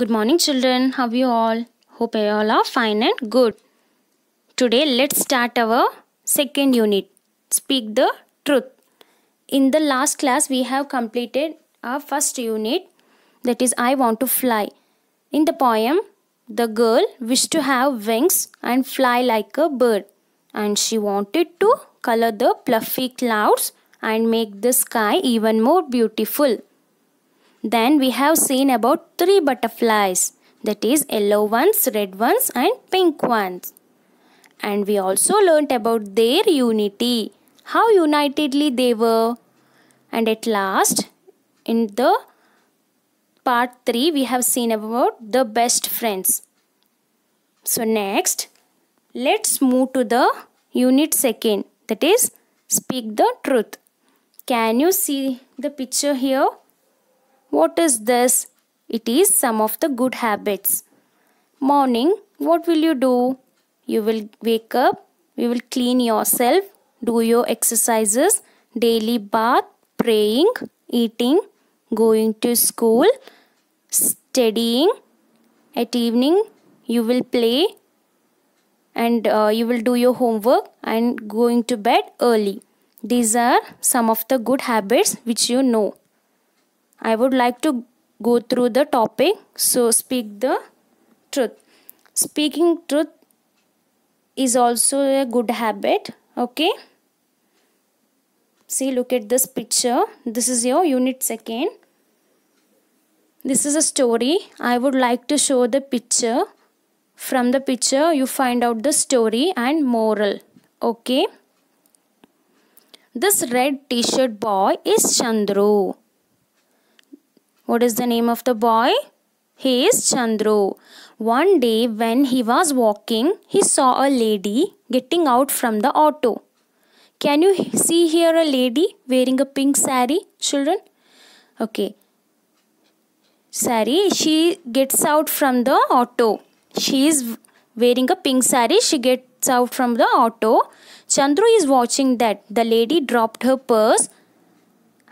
Good morning children. How are you all? Hope you all are fine and good. Today let's start our second unit. Speak the truth. In the last class we have completed our first unit that is I want to fly. In the poem the girl wished to have wings and fly like a bird and she wanted to color the fluffy clouds and make the sky even more beautiful. Then we have seen about three butterflies that is yellow ones, red ones and pink ones. And we also learnt about their unity, how unitedly they were. And at last in the part 3 we have seen about the best friends. So next let's move to the unit second that is speak the truth. Can you see the picture here? What is this? It is some of the good habits. Morning, what will you do? You will wake up, you will clean yourself, do your exercises, daily bath, praying, eating, going to school, studying. At evening, you will play and uh, you will do your homework and going to bed early. These are some of the good habits which you know. I would like to go through the topic. So, speak the truth. Speaking truth is also a good habit. Okay. See, look at this picture. This is your unit second. This is a story. I would like to show the picture. From the picture, you find out the story and moral. Okay. This red t-shirt boy is Chandru. What is the name of the boy? He is Chandru. One day when he was walking, he saw a lady getting out from the auto. Can you see here a lady wearing a pink sari, children? Okay. Sari, she gets out from the auto. She is wearing a pink sari. She gets out from the auto. Chandru is watching that. The lady dropped her purse,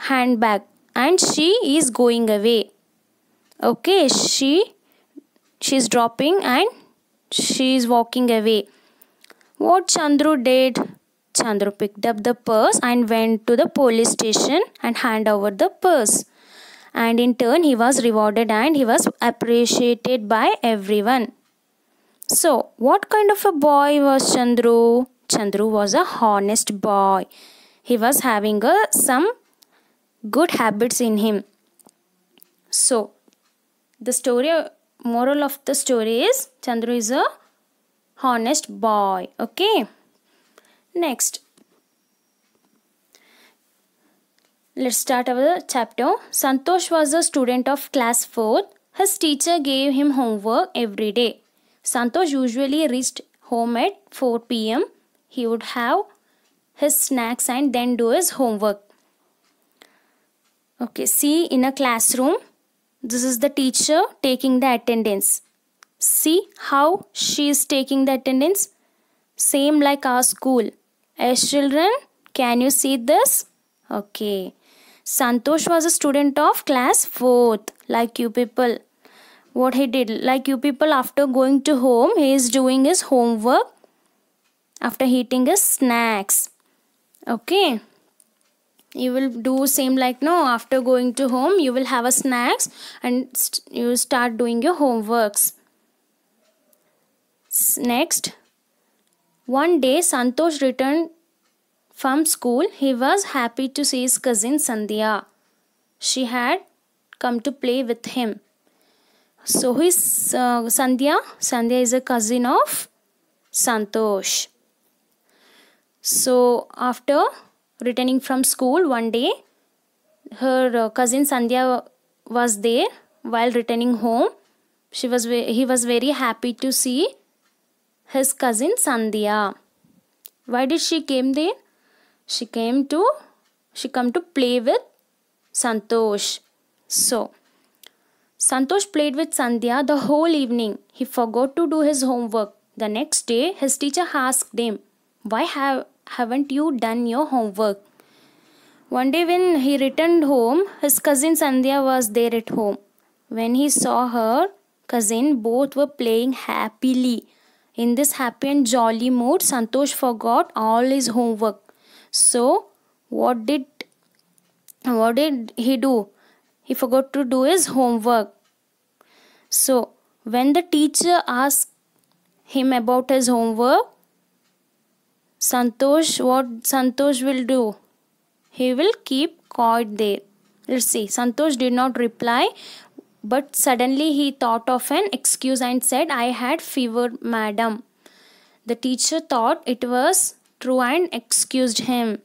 handbag and she is going away okay she she's dropping and she's walking away what chandru did chandru picked up the purse and went to the police station and hand over the purse and in turn he was rewarded and he was appreciated by everyone so what kind of a boy was chandru chandru was a honest boy he was having a some good habits in him. So, the story, moral of the story is Chandru is a honest boy. Okay. Next, let's start our chapter. Santosh was a student of class 4. His teacher gave him homework every day. Santosh usually reached home at 4 pm. He would have his snacks and then do his homework. Okay, see in a classroom, this is the teacher taking the attendance. See how she is taking the attendance? Same like our school. As children, can you see this? Okay. Santosh was a student of class 4th, like you people. What he did, like you people, after going to home, he is doing his homework after eating his snacks. Okay you will do same like no after going to home you will have a snacks and st you start doing your homeworks next one day santosh returned from school he was happy to see his cousin sandhya she had come to play with him so his uh, sandhya sandhya is a cousin of santosh so after returning from school one day her uh, cousin Sandhya was there while returning home. She was he was very happy to see his cousin Sandhya. Why did she came there? She came to she come to play with Santosh. So Santosh played with Sandhya the whole evening. He forgot to do his homework. The next day his teacher asked him, "Why have haven't you done your homework? One day when he returned home, his cousin Sandhya was there at home. When he saw her cousin, both were playing happily. In this happy and jolly mood, Santosh forgot all his homework. So, what did what did he do? He forgot to do his homework. So, when the teacher asked him about his homework, Santosh, what Santosh will do? He will keep quiet there. Let's see. Santosh did not reply, but suddenly he thought of an excuse and said, I had fever, madam. The teacher thought it was true and excused him.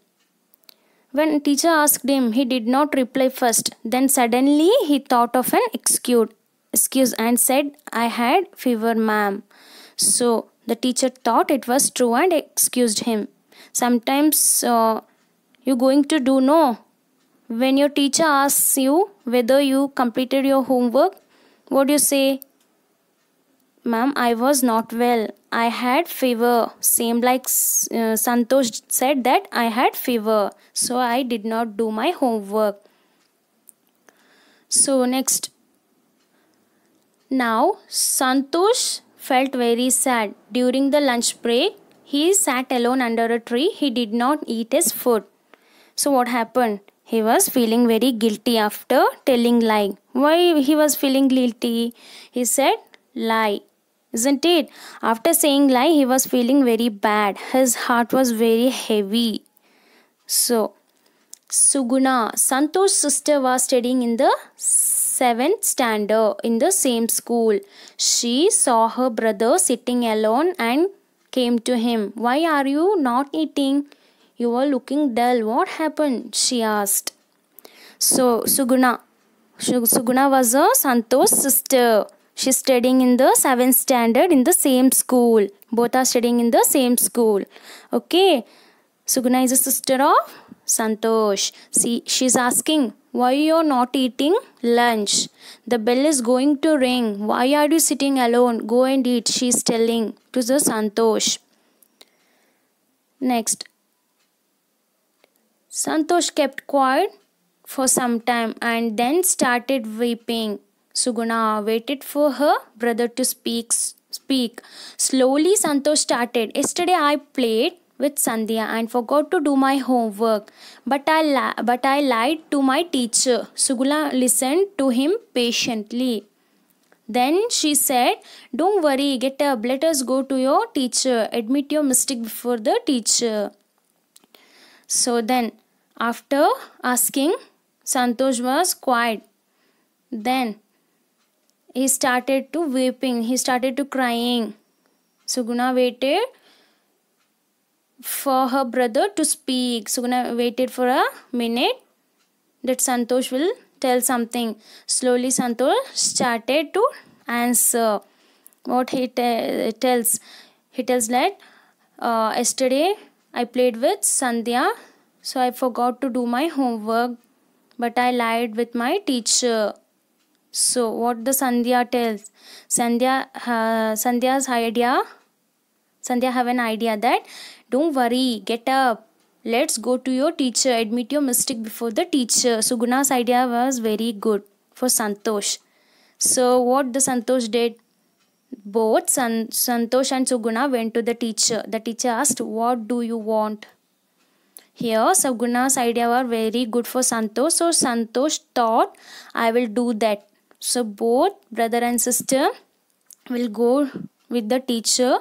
When teacher asked him, he did not reply first. Then suddenly he thought of an excuse excuse and said, I had fever, ma'am. So the teacher thought it was true and excused him. Sometimes uh, you're going to do no. When your teacher asks you whether you completed your homework, what do you say? Ma'am, I was not well. I had fever. Same like uh, Santosh said that I had fever. So I did not do my homework. So next. Now Santosh felt very sad. During the lunch break, he sat alone under a tree. He did not eat his food. So what happened? He was feeling very guilty after telling lie. Why he was feeling guilty? He said lie. Isn't it? After saying lie, he was feeling very bad. His heart was very heavy. So, Suguna, Santosh's sister was studying in the seventh standard in the same school. She saw her brother sitting alone and came to him. Why are you not eating? You are looking dull. What happened? She asked. So Suguna, Suguna was a Santo's sister. She's studying in the 7th standard in the same school. Both are studying in the same school. Okay. Suguna is a sister of Santosh. See, she's asking, why you're not eating lunch? The bell is going to ring. Why are you sitting alone? Go and eat, she's telling to the Santosh. Next, Santosh kept quiet for some time and then started weeping. Suguna waited for her brother to speak. Speak slowly. Santosh started. Yesterday I played with Sandhya and forgot to do my homework. But I, li- but I lied to my teacher. Sugula listened to him patiently. Then she said, Don't worry, get up, let us go to your teacher. Admit your mistake before the teacher. So then, after asking, Santosh was quiet. Then he started to weeping, he started to crying. Suguna waited for her brother to speak. So Suguna waited for a minute that Santosh will tell something. Slowly Santosh started to answer what he tells. He tells that uh, yesterday I played with Sandhya so I forgot to do my homework but I lied with my teacher. So what the Sandhya tells? Sandhya, uh, Sandhya's idea Sandhya have an idea that don't worry, get up. Let's go to your teacher. Admit your mistake before the teacher. So Guna's idea was very good for Santosh. So what the Santosh did? Both San- Santosh and Suguna went to the teacher. The teacher asked, "What do you want?" Here, Suguna's idea were very good for Santosh. So Santosh thought, "I will do that." So both brother and sister will go with the teacher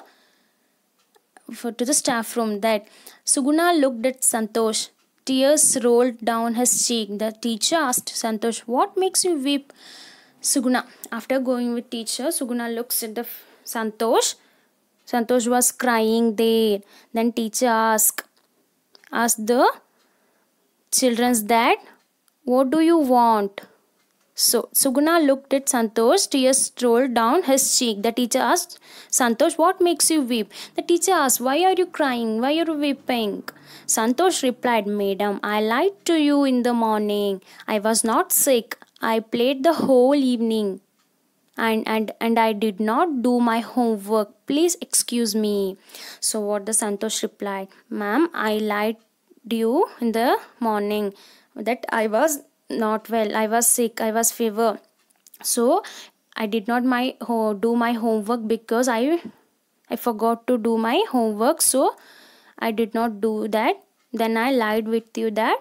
for, to the staff room that Suguna looked at Santosh. Tears rolled down his cheek. The teacher asked Santosh, What makes you weep? Suguna. After going with teacher, Suguna looks at the Santosh. Santosh was crying there. Then teacher asked, asked the children that, What do you want? So Suguna looked at Santosh. Tears rolled down his cheek. The teacher asked Santosh, What makes you weep? The teacher asked, Why are you crying? Why are you weeping? Santosh replied, Madam, I lied to you in the morning. I was not sick. I played the whole evening. And, and and I did not do my homework. Please excuse me. So what the Santosh replied, Ma'am, I lied to you in the morning that I was not well i was sick i was fever so i did not my do my homework because i i forgot to do my homework so i did not do that then i lied with you that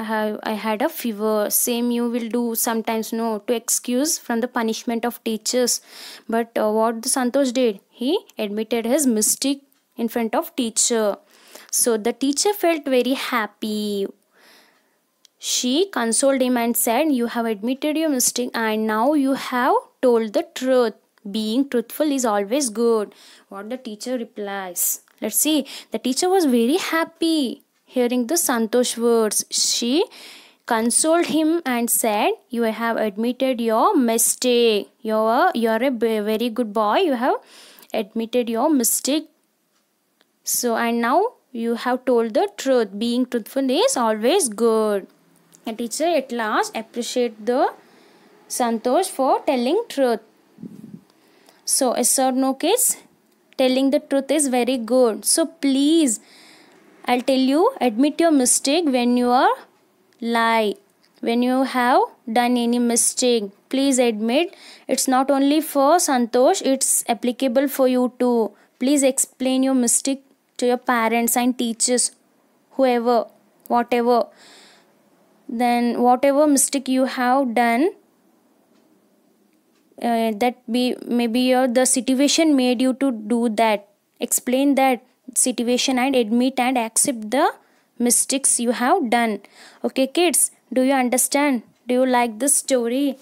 I, have, I had a fever. Same you will do sometimes, no, to excuse from the punishment of teachers. But uh, what the Santosh did, he admitted his mistake in front of teacher. So the teacher felt very happy she consoled him and said, You have admitted your mistake and now you have told the truth. Being truthful is always good. What the teacher replies. Let's see. The teacher was very happy hearing the Santosh words. She consoled him and said, You have admitted your mistake. You are, you are a very good boy. You have admitted your mistake. So, and now you have told the truth. Being truthful is always good teacher at last appreciate the Santosh for telling truth. So yes or no case telling the truth is very good. So please, I'll tell you, admit your mistake when you are lie. When you have done any mistake, please admit. It's not only for Santosh, it's applicable for you too. Please explain your mistake to your parents and teachers, whoever, whatever then whatever mistake you have done uh, that be maybe your the situation made you to do that explain that situation and admit and accept the mistakes you have done okay kids do you understand do you like this story